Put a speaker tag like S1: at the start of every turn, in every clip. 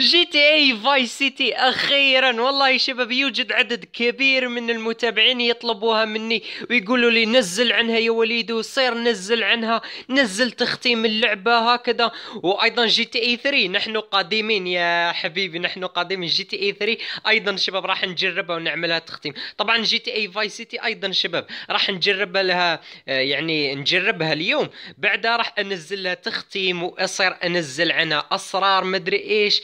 S1: جي تي اي فاي سيتي اخيرا والله شباب يوجد عدد كبير من المتابعين يطلبوها مني ويقولوا لي نزل عنها يا وليد وصير نزل عنها نزل تختيم اللعبة هكذا وايضا جي تي اي 3 نحن قادمين يا حبيبي نحن قادمين جي تي اي 3 ايضا شباب راح نجربها ونعملها تختيم طبعا جي تي اي فاي سيتي ايضا شباب راح نجربها لها آه، يعني نجربها اليوم بعدها راح انزل لها تختيم واصير انزل عنها اسرار مدري ايش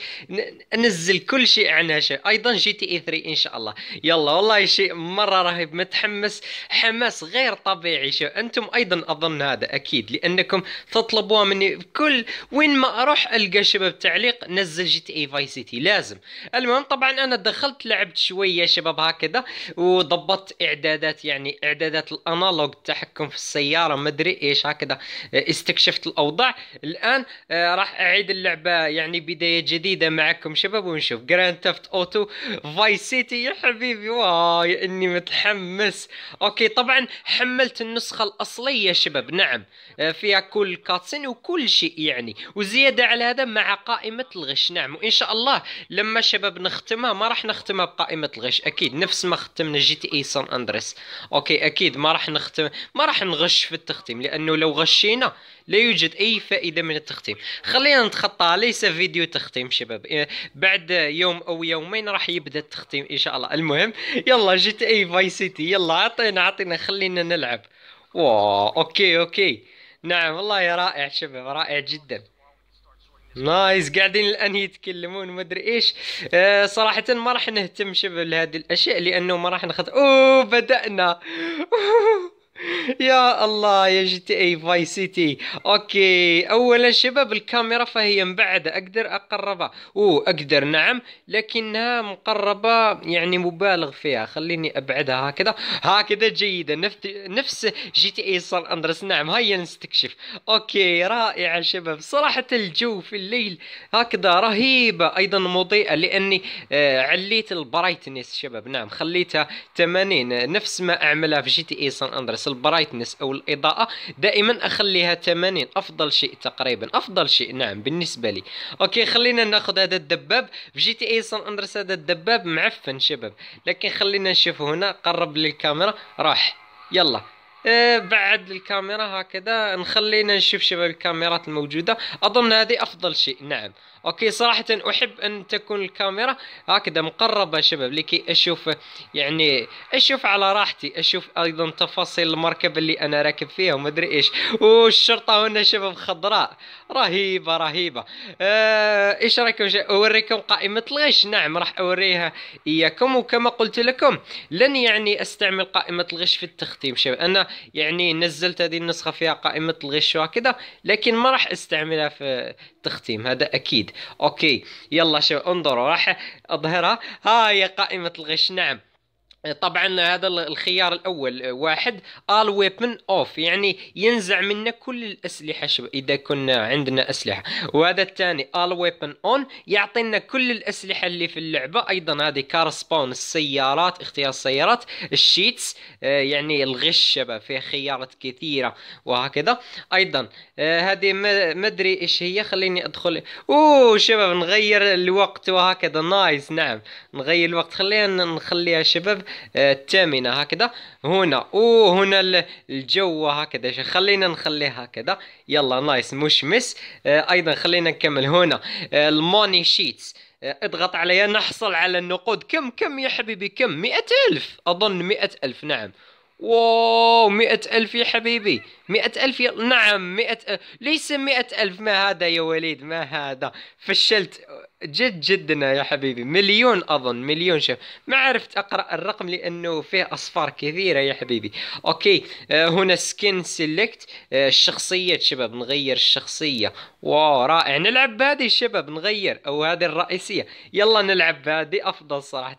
S1: ننزل كل شيء عنها ايضا جي تي اي 3 ان شاء الله يلا والله شيء مره رهيب متحمس حماس غير طبيعي شو انتم ايضا اظن هذا اكيد لانكم تطلبوها مني كل وين ما اروح القى شباب تعليق نزل جي تي اي فاي سيتي لازم المهم طبعا انا دخلت لعبت شويه شباب هكذا وضبطت اعدادات يعني اعدادات الانالوج التحكم في السياره ما ادري ايش هكذا استكشفت الاوضاع الان آه، راح اعيد اللعبه يعني بدايه جديده معكم شباب ونشوف جراند تفت اوتو فاي سيتي يا حبيبي واي اني متحمس اوكي طبعا حملت النسخه الاصليه شباب نعم آه، فيها كل كاتسين وكل شيء يعني وزياده على هذا مع قائمه الغش نعم وان شاء الله لما شباب نختمها ما راح نختمها بقائمه الغش اكيد نفس ما ختمنا جي تي اي سان اندريس اوكي اكيد ما راح نختم ما راح نغش في التختيم لانه لو غشينا لا يوجد اي فائده من التختيم خلينا نتخطى ليس فيديو تختيم شباب إيه، بعد يوم او يومين راح يبدا التختيم ان شاء الله المهم يلا جيت اي فاي سيتي يلا عطينا عطينا خلينا نلعب واو اوكي اوكي نعم والله رائع شباب رائع جدا نايس قاعدين الان يتكلمون ما ادري ايش آه صراحه ما راح نهتم شباب لهذه الاشياء لانه ما راح ناخذ اوه بدانا أوه يا الله يا جي تي اي فاي سيتي اوكي اولا شباب الكاميرا فهي مبعده اقدر اقربها او اقدر نعم لكنها مقربه يعني مبالغ فيها خليني ابعدها هكذا هكذا جيده نفس نفس جي تي اي سان اندرس نعم هيا نستكشف اوكي رائعه شباب صراحه الجو في الليل هكذا رهيبه ايضا مضيئه لاني آه، عليت البرايتنس شباب نعم خليتها 80 نفس ما اعملها في جي تي اي سان اندرس البرايتنس البرايتنس او الاضاءه دائما اخليها 80 افضل شيء تقريبا افضل شيء نعم بالنسبه لي اوكي خلينا ناخذ هذا الدباب في جي تي اي سان اندرس هذا الدباب معفن شباب لكن خلينا نشوف هنا قرب للكاميرا راح يلا آه، بعد الكاميرا هكذا نخلينا نشوف شباب الكاميرات الموجوده اظن هذه افضل شيء نعم اوكي صراحة احب ان تكون الكاميرا هكذا مقربة شباب لكي اشوف يعني اشوف على راحتي اشوف ايضا تفاصيل المركبة اللي انا راكب فيها وما ادري ايش والشرطة هنا شباب خضراء رهيبة رهيبة آه ايش رايكم اوريكم قائمة الغش نعم راح اوريها اياكم وكما قلت لكم لن يعني استعمل قائمة الغش في التختيم شباب انا يعني نزلت هذه النسخة فيها قائمة الغش وهكذا لكن ما راح استعملها في التختيم هذا اكيد اوكي يلا شو انظروا راح اظهرها هاي قائمه الغش نعم إيه، طبعا هذا الخيار الاول إيه، واحد ال ويبن اوف يعني ينزع منا كل الاسلحه اذا كنا عندنا اسلحه وهذا الثاني ال ويبن اون يعطينا كل الاسلحه اللي في اللعبه ايضا هذه كار سباون السيارات اختيار السيارات الشيتس إيه، يعني الغش شباب في خيارات كثيره وهكذا ايضا هذه ما ادري ايش هي خليني ادخل اوه شباب نغير الوقت وهكذا نايس نعم نغير الوقت خلينا نخليها شباب الثامنه هكذا هنا وهنا الجو هكذا خلينا نخليه هكذا يلا نايس مشمس آه، ايضا خلينا نكمل هنا آه، الموني شيتس آه، اضغط عليها نحصل على النقود كم كم يا حبيبي كم مئة ألف أظن مئة ألف نعم واو مئة ألف يا حبيبي مئة ألف يل... نعم مئة ليس مئة ألف ما هذا يا وليد ما هذا فشلت جد جدنا يا حبيبي مليون أظن مليون شف ما عرفت أقرأ الرقم لأنه فيه أصفار كثيرة يا حبيبي أوكي آه هنا سكين سيلكت آه الشخصية شباب نغير الشخصية واو رائع نلعب بهذه شباب نغير أو هذه الرئيسية يلا نلعب بهذه أفضل صراحة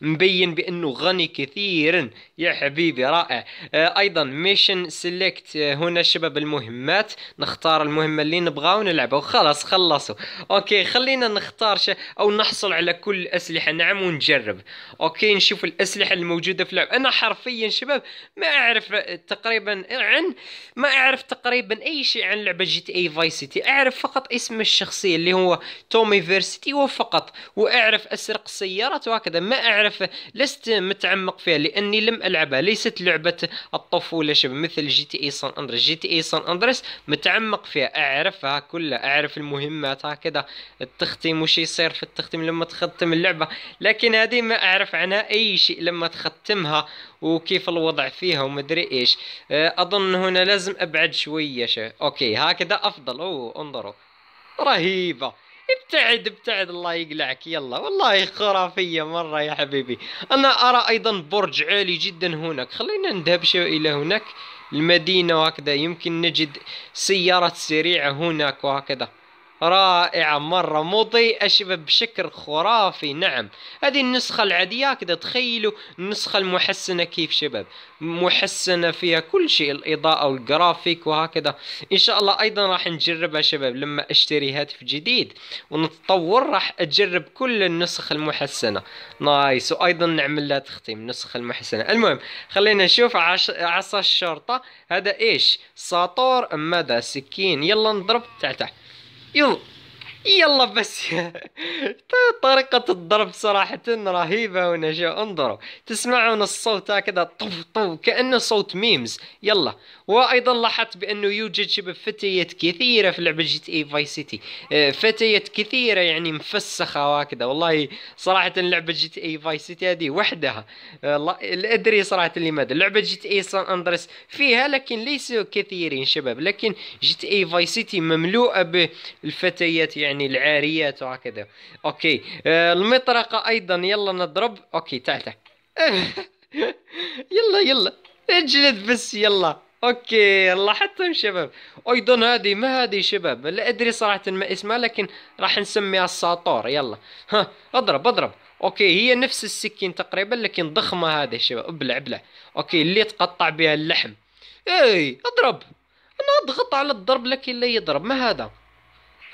S1: مبين بأنه غني كثيرا يا حبيبي رائع آه أيضا ميشن سيلكت هنا شباب المهمات نختار المهمه اللي نبغاو ونلعبها وخلاص خلصوا اوكي خلينا نختار ش... او نحصل على كل الاسلحه نعم ونجرب اوكي نشوف الاسلحه الموجوده في اللعب انا حرفيا شباب ما اعرف تقريبا عن ما اعرف تقريبا اي شيء عن لعبه جي تي اي فاي سيتي اعرف فقط اسم الشخصيه اللي هو تومي فيرسيتي وفقط واعرف اسرق سيارات وهكذا ما اعرف لست متعمق فيها لاني لم العبها ليست لعبه الطفوله شباب مثل جي تي اي سان اندريس جي تي اي سان اندريس متعمق فيها اعرفها كلها اعرف المهمات هكذا التختيم وش يصير في التختيم لما تختم اللعبه لكن هذه ما اعرف عنها اي شيء لما تختمها وكيف الوضع فيها ومدري ايش آه، اظن هنا لازم ابعد شويه شيء اوكي هكذا افضل اوه انظروا رهيبه ابتعد ابتعد الله يقلعك يلا والله خرافية مرة يا حبيبي أنا أرى أيضا برج عالي جدا هناك خلينا نذهب شوي إلى هناك المدينة وهكذا يمكن نجد سيارة سريعة هناك وهكذا رائعة مرة مضيئة شباب بشكل خرافي نعم هذه النسخة العادية كذا تخيلوا النسخة المحسنة كيف شباب محسنة فيها كل شيء الإضاءة والجرافيك وهكذا إن شاء الله أيضا راح نجربها شباب لما أشتري هاتف جديد ونتطور راح أجرب كل النسخ المحسنة نايس وأيضا نعمل لها تختيم النسخة المحسنة المهم خلينا نشوف عصا الشرطة هذا إيش ساطور ماذا سكين يلا نضرب تعال تحت 又。يلا بس طريقة الضرب صراحة رهيبة ونجا انظروا تسمعون الصوت هكذا طف طف كأنه صوت ميمز يلا وأيضا لاحظت بأنه يوجد شباب فتيات كثيرة في لعبة جي تي اي فاي سيتي فتيات كثيرة يعني مفسخة وهكذا والله صراحة لعبة جي تي اي فاي سيتي هذه وحدها آه، لا أدري صراحة لماذا لعبة جي تي اي سان أندرس فيها لكن ليسوا كثيرين شباب لكن جي تي اي فاي سيتي مملوءة بالفتيات يعني يعني العاريات وهكذا اوكي آه المطرقه ايضا يلا نضرب اوكي تعال تعال يلا يلا اجلد بس يلا اوكي لاحظتم شباب ايضا هذه ما هذه شباب لا ادري صراحه ما اسمها لكن راح نسميها الساطور يلا ها اضرب اضرب اوكي هي نفس السكين تقريبا لكن ضخمه هذه شباب ابلع ابلع اوكي اللي تقطع بها اللحم اي اضرب انا اضغط على الضرب لكن لا يضرب ما هذا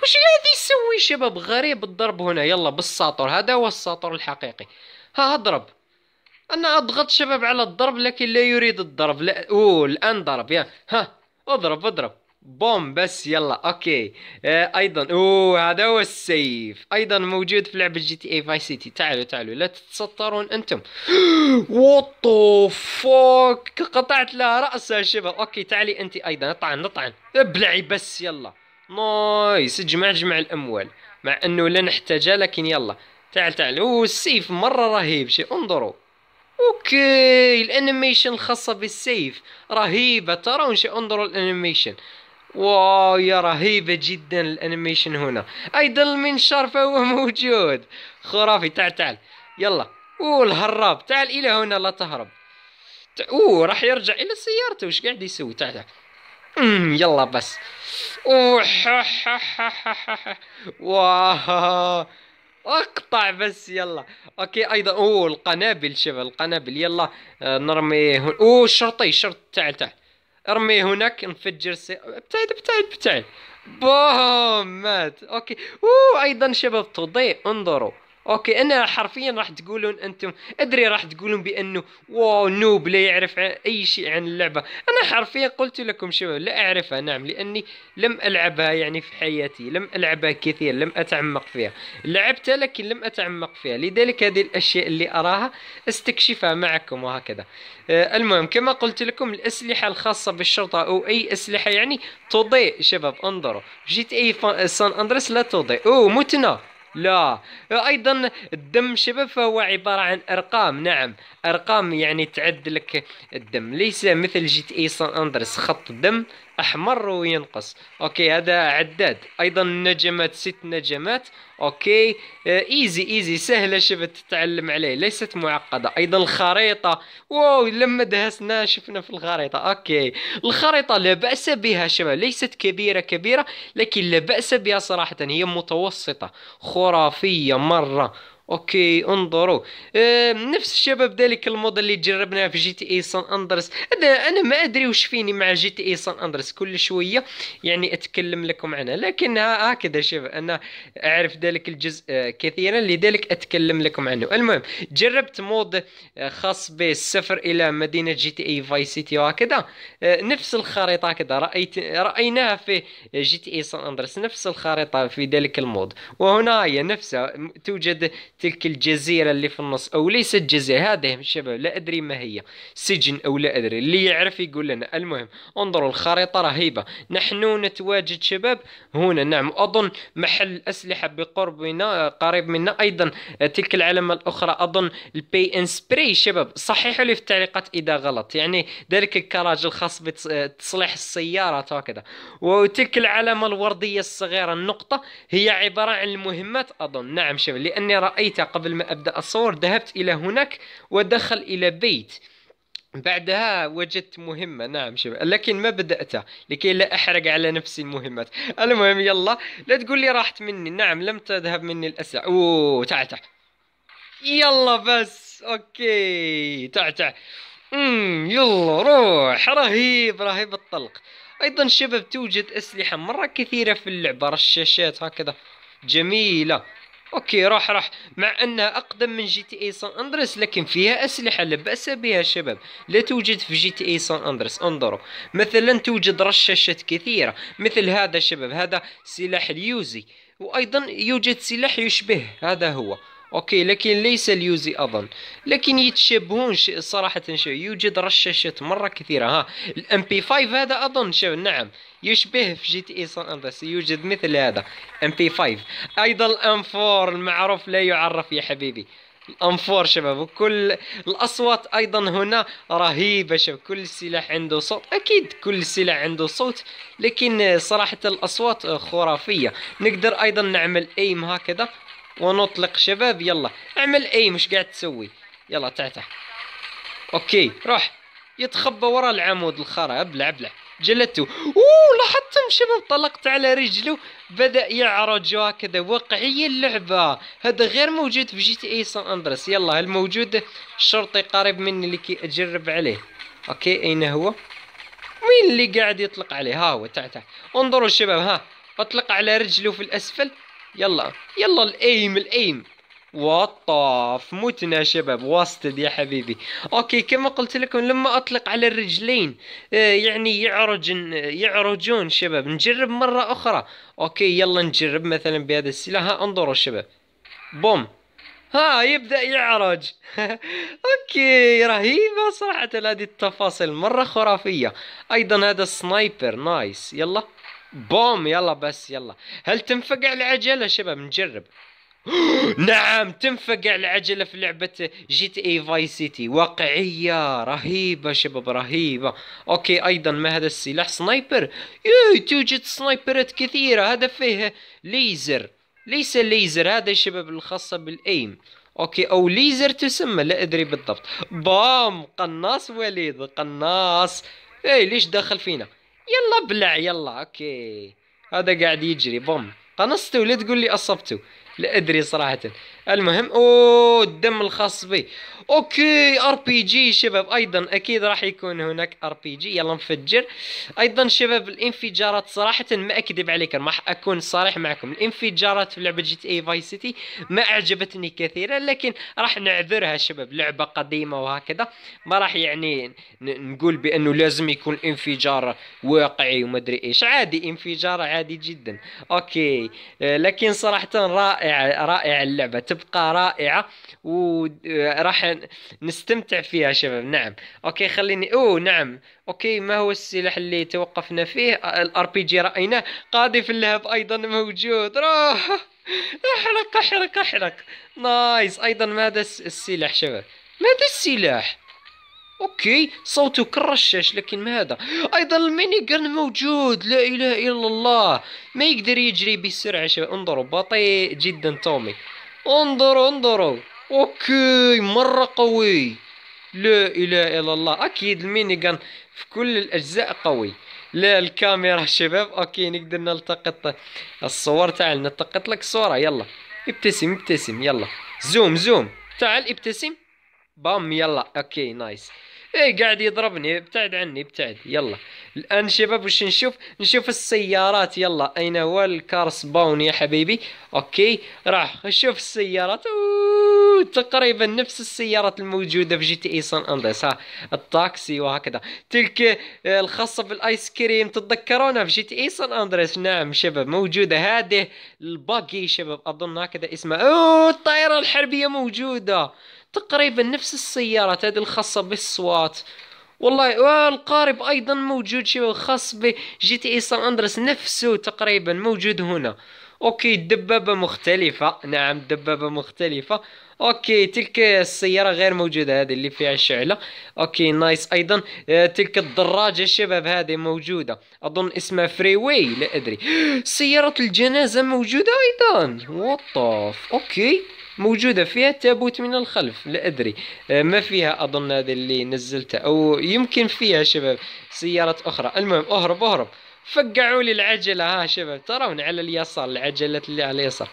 S1: واش غادي يسوي شباب غريب الضرب هنا يلا بالساطور هذا هو الساطور الحقيقي ها اضرب انا اضغط شباب على الضرب لكن لا يريد الضرب لا اوه الان ضرب يا ها اضرب اضرب بوم بس يلا اوكي آه ايضا اوه هذا هو السيف ايضا موجود في لعبه جي تي اي فاي سيتي تعالوا تعالوا لا تتسترون انتم وات فوك قطعت لها راسها شباب اوكي تعالي انت ايضا اطعن اطعن ابلعي بس يلا نايس جمع جمع الاموال مع انه لا نحتاجها لكن يلا تعال تعال السيف مره رهيب شي انظروا اوكي الانيميشن الخاصه بالسيف رهيبه ترون شي انظروا الانيميشن واو يا رهيبة جدا الانيميشن هنا ايضا المنشار فهو موجود خرافي تعال تعال يلا اوه الهراب تعال الى هنا لا تهرب اوه راح يرجع الى سيارته وش قاعد يسوي تعال تعال يلا بس واه اقطع بس يلا اوكي ايضا اوه القنابل شباب القنابل يلا آه، نرمي هون اوه الشرطي الشرط تعال تعال ارمي هناك نفجر سي ابتعد ابتعد ابتعد بوم مات اوكي اوه ايضا شباب تضيء انظروا اوكي انا حرفيا راح تقولون انتم ادري راح تقولون بانه واو نوب لا يعرف اي شيء عن اللعبه انا حرفيا قلت لكم شو لا اعرفها نعم لاني لم العبها يعني في حياتي لم العبها كثير لم اتعمق فيها لعبتها لكن لم اتعمق فيها لذلك هذه الاشياء اللي اراها استكشفها معكم وهكذا أه المهم كما قلت لكم الاسلحه الخاصه بالشرطه او اي اسلحه يعني تضيء شباب انظروا جيت اي سان اندريس لا تضيء او متنا لا ايضا الدم شباب فهو عباره عن ارقام نعم ارقام يعني تعد لك الدم ليس مثل جيت اي سان اندرس خط دم احمر وينقص اوكي هذا عداد ايضا نجمات ست نجمات اوكي آه ايزي ايزي سهله شبه تتعلم عليه ليست معقده ايضا الخريطه واو لما دهسنا شفنا في الخريطه اوكي الخريطه لا باس بها شباب ليست كبيره كبيره لكن لا باس بها صراحه هي متوسطه خرافيه مره اوكي انظروا آه نفس الشباب ذلك المود اللي جربناه في جي تي اي سان اندرس انا انا ما ادري واش فيني مع جي تي اي سان اندرس كل شويه يعني اتكلم لكم عنها لكن هكذا شباب انا اعرف ذلك الجزء آه، كثيرا لذلك اتكلم لكم عنه المهم جربت مود آه، خاص بالسفر الى مدينه جي تي اي فاي سيتي وهكذا آه نفس الخريطه هكذا رايت رايناها في جي تي اي سان اندرس نفس الخريطه في ذلك المود وهنا هي نفسها توجد تلك الجزيرة اللي في النص أو ليست جزيرة هذا شباب لا أدري ما هي سجن أو لا أدري اللي يعرف يقول لنا المهم انظروا الخريطة رهيبة نحن نتواجد شباب هنا نعم أظن محل أسلحة بقربنا قريب منا أيضا تلك العلامة الأخرى أظن البي إن سبري شباب صححوا لي في التعليقات إذا غلط يعني ذلك الكراج الخاص بتصليح السيارات وكذا وتلك العلامة الوردية الصغيرة النقطة هي عبارة عن المهمات أظن نعم شباب لأني رأيت رأيت قبل ما أبدأ الصور ذهبت إلى هناك ودخل إلى بيت بعدها وجدت مهمة نعم شباب لكن ما بدأت لكي لا أحرق على نفسي المهمات المهم يلا لا تقول لي راحت مني نعم لم تذهب مني الأسرع أوه تعال تعال يلا بس أوكي تعال تعال امم يلا روح رهيب رهيب الطلق أيضا شباب توجد أسلحة مرة كثيرة في اللعبة رشاشات هكذا جميلة اوكي راح راح مع انها اقدم من جي تي اي سان اندرس لكن فيها اسلحه لا باس بها شباب لا توجد في جي تي اي سان اندرس انظروا مثلا توجد رشاشات كثيره مثل هذا شباب هذا سلاح اليوزي وايضا يوجد سلاح يشبه هذا هو اوكي لكن ليس اليوزي اظن لكن يتشابهون صراحه شو يوجد رشاشات مره كثيره ها الام بي 5 هذا اظن شو نعم يشبه في جي تي اي سان اندرس يوجد مثل هذا ام بي 5 ايضا الام 4 المعروف لا يعرف يا حبيبي الانفور شباب وكل الاصوات ايضا هنا رهيبه شباب كل سلاح عنده صوت اكيد كل سلاح عنده صوت لكن صراحه الاصوات خرافيه نقدر ايضا نعمل ايم هكذا ونطلق شباب يلا اعمل اي مش قاعد تسوي يلا تعال اوكي روح يتخبى ورا العمود الخرا ابلع ابلع جلدته اوه لاحظتم شباب طلقت على رجله بدا يعرج هكذا واقعيه اللعبه هذا غير موجود في جي تي اي سان اندرس يلا الموجود الشرطي قريب مني اللي كي اجرب عليه اوكي اين هو مين اللي قاعد يطلق عليه ها هو تعال انظروا شباب ها اطلق على رجله في الاسفل يلا يلا الايم الايم وطاف متنا شباب واستد يا حبيبي اوكي كما قلت لكم لما اطلق على الرجلين آه، يعني يعرج يعرجون شباب نجرب مرة اخرى اوكي يلا نجرب مثلا بهذا السلاح انظروا شباب بوم ها يبدا يعرج اوكي رهيبه صراحه هذه التفاصيل مره خرافيه ايضا هذا السنايبر نايس يلا بوم يلا بس يلا هل تنفقع العجلة شباب نجرب نعم تنفقع العجلة في لعبة جي تي اي فاي سيتي واقعية رهيبة شباب رهيبة اوكي ايضا ما هذا السلاح سنايبر يوي إيه، توجد سنايبرات كثيرة هذا فيه ليزر ليس ليزر هذا شباب الخاصة بالايم اوكي او ليزر تسمى لا ادري بالضبط بام قناص وليد قناص اي ليش دخل فينا يلا بلع يلا اوكي هذا قاعد يجري بوم قنصته ولا تقول لي اصبته لا ادري صراحه المهم اوه الدم الخاص بي اوكي ار بي جي شباب ايضا اكيد راح يكون هناك ار بي جي يلا نفجر ايضا شباب الانفجارات صراحه ما اكذب عليكم راح اكون صريح معكم الانفجارات في لعبه جي تي اي فاي سيتي ما اعجبتني كثيرا لكن راح نعذرها شباب لعبه قديمه وهكذا ما راح يعني نقول بانه لازم يكون انفجار واقعي وما ادري ايش عادي انفجار عادي جدا اوكي لكن صراحه رائعه رائعه اللعبه تبقى رائعه وراح آه، نستمتع فيها شباب نعم اوكي خليني او نعم اوكي ما هو السلاح اللي توقفنا فيه الار بي جي رايناه قاذف اللهب ايضا موجود روح احرق احرق احرق نايس ايضا ماذا السلاح شباب ماذا السلاح اوكي صوته كرشاش لكن ماذا ايضا الميني جن موجود لا اله الا الله ما يقدر يجري بسرعه شباب انظروا بطيء جدا تومي انظروا انظروا اوكي مرة قوي لا اله الا الله اكيد المينيغان في كل الاجزاء قوي لا الكاميرا شباب اوكي نقدر نلتقط الصور تعال نلتقط لك صورة يلا ابتسم ابتسم يلا زوم زوم تعال ابتسم بام يلا اوكي نايس ايه قاعد يضربني ابتعد عني ابتعد يلا الان شباب واش نشوف نشوف السيارات يلا اين هو الكار سباون يا حبيبي اوكي راح نشوف السيارات أوه. تقريبا نفس السيارات الموجوده في جي تي اي سان اندريس ها الطاكسي وهكذا تلك آه، الخاصه بالايس كريم تتذكرونها في جي تي اي سان اندريس نعم شباب موجوده هذه الباجي شباب اظن هكذا اسمها اوه الطائره الحربيه موجوده تقريبا نفس السيارات هذه الخاصه بالصوات والله والقارب ايضا موجود شي خاص بجي تي اي سان اندرس نفسه تقريبا موجود هنا اوكي الدبابه مختلفه نعم الدبابه مختلفه اوكي تلك السياره غير موجوده هذه اللي فيها الشعله اوكي نايس ايضا آه، تلك الدراجه الشباب هذه موجوده اظن اسمها فري واي لا ادري سياره الجنازه موجوده ايضا وطاف اوكي موجودة فيها تابوت من الخلف لا أدري آه، ما فيها أظن هذا اللي نزلته أو يمكن فيها شباب سيارات أخرى المهم أهرب أهرب فقعوا لي العجلة ها شباب ترون على اليسار العجلة اللي على اليسار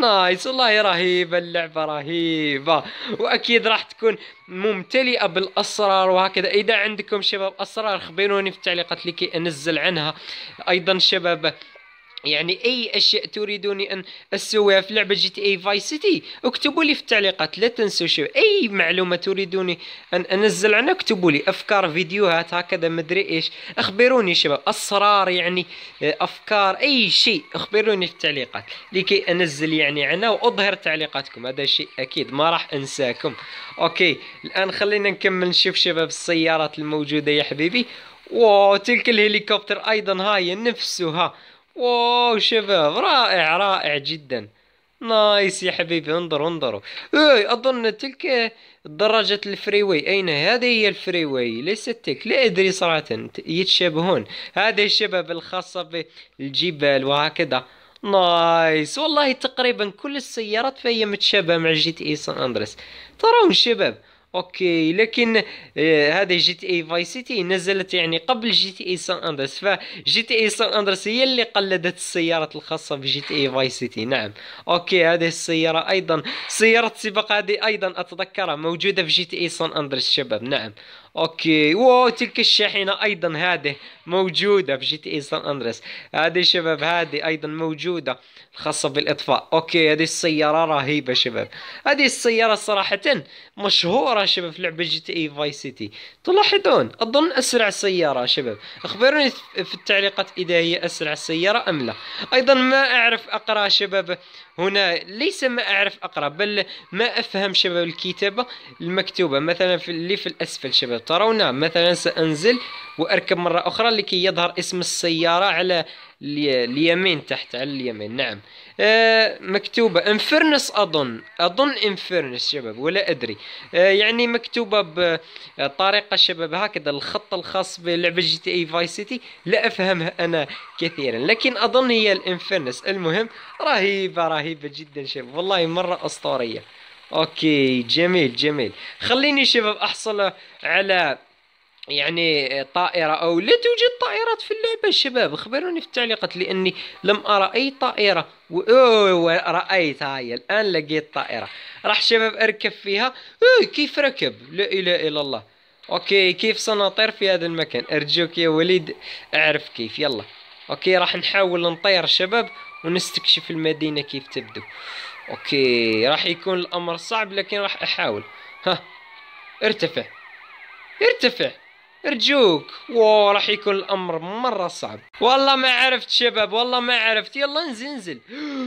S1: نايس والله رهيبة اللعبة رهيبة وأكيد راح تكون ممتلئة بالأسرار وهكذا إذا عندكم شباب أسرار خبروني في التعليقات لكي أنزل عنها أيضا شباب يعني اي اشياء تريدوني ان اسويها في لعبه جي تي اي فاي سيتي اكتبوا لي في التعليقات لا تنسوا شو اي معلومه تريدوني ان انزل عنها اكتبوا لي افكار فيديوهات هكذا مدري ايش اخبروني شباب اسرار يعني آه، افكار اي شيء اخبروني في التعليقات لكي انزل يعني عنها واظهر تعليقاتكم هذا شيء اكيد ما راح انساكم اوكي الان خلينا نكمل نشوف شباب السيارات الموجوده يا حبيبي وتلك الهليكوبتر ايضا هاي نفسها واو شباب رائع رائع جدا نايس يا حبيبي انظروا انظروا اي اظن تلك الفري الفريوي اين هذه هي الفريوي ليست تلك لا ادري صراحة يتشابهون هذه الشباب الخاصة بالجبال وهكذا نايس والله تقريبا كل السيارات فهي متشابهة مع جي تي اي سان اندريس ترون شباب اوكي لكن آه هذه جي تي اي فاي سيتي نزلت يعني قبل جي تي اي سان اندرس فجي تي اي سان اندرس هي اللي قلدت السيارات الخاصه بجي تي اي فاي سيتي نعم اوكي هذه السياره ايضا سياره سباق هذه ايضا اتذكرها موجوده في جي تي اي سان اندرس شباب نعم اوكي واو تلك الشاحنه ايضا هذه موجوده في جي تي اي سان اندرس هذه شباب هذه ايضا موجوده خاصه بالاطفاء اوكي هذه السياره رهيبه شباب هذه السياره صراحه مشهوره سيارة شباب في لعبة جي تي اي فاي سيتي تلاحظون اظن اسرع سيارة شباب اخبروني في التعليقات اذا هي اسرع سيارة ام لا ايضا ما اعرف اقرا شباب هنا ليس ما أعرف أقرأ بل ما أفهم شباب الكتابة المكتوبة مثلا في اللي في الأسفل شباب ترون نعم، مثلا سأنزل وأركب مرة أخرى لكي يظهر اسم السيارة على اليمين تحت على اليمين نعم آه مكتوبة انفرنس أظن أظن انفرنس شباب ولا أدري آه يعني مكتوبة بطريقة شباب هكذا الخط الخاص بلعبة جي تي اي فاي سيتي لا أفهمها أنا كثيرا لكن أظن هي الانفرنس المهم رهيبة رهيبة رهيبة جدا شباب والله مرة أسطورية أوكي جميل جميل خليني شباب أحصل على يعني طائرة أو لا توجد طائرات في اللعبة شباب اخبروني في التعليقات لأني لم أرى أي طائرة و... رأيت هاي الآن لقيت طائرة راح شباب أركب فيها أوه كيف ركب لا إله إلا الله أوكي كيف سنطير في هذا المكان أرجوك يا وليد أعرف كيف يلا أوكي راح نحاول نطير شباب ونستكشف المدينة كيف تبدو اوكي راح يكون الامر صعب لكن راح احاول ها ارتفع ارتفع ارجوك واه راح يكون الامر مره صعب والله ما عرفت شباب والله ما عرفت يلا انزل نزل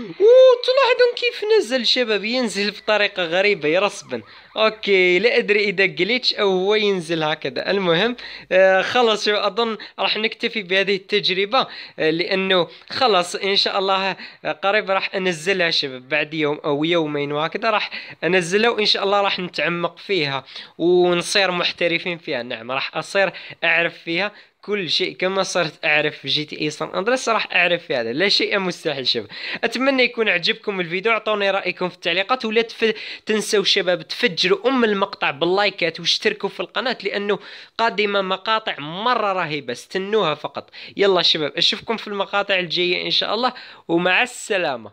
S1: تلاحظون كيف نزل شباب ينزل بطريقه غريبه يرسبن اوكي لا ادري اذا جليتش او هو ينزل هكذا المهم آه خلاص اظن راح نكتفي بهذه التجربه آه لانه خلاص ان شاء الله آه، قريب راح انزلها شباب بعد يوم او يومين وهكذا راح انزلها وان شاء الله راح نتعمق فيها ونصير محترفين فيها نعم راح اصير تصير اعرف فيها كل شيء كما صرت اعرف في جي تي اي سان اندريس راح اعرف في هذا لا شيء مستحيل شباب اتمنى يكون عجبكم الفيديو اعطوني رايكم في التعليقات ولا تف... تنسوا شباب تفجروا ام المقطع باللايكات واشتركوا في القناه لانه قادمه مقاطع مره رهيبه استنوها فقط يلا شباب اشوفكم في المقاطع الجايه ان شاء الله ومع السلامه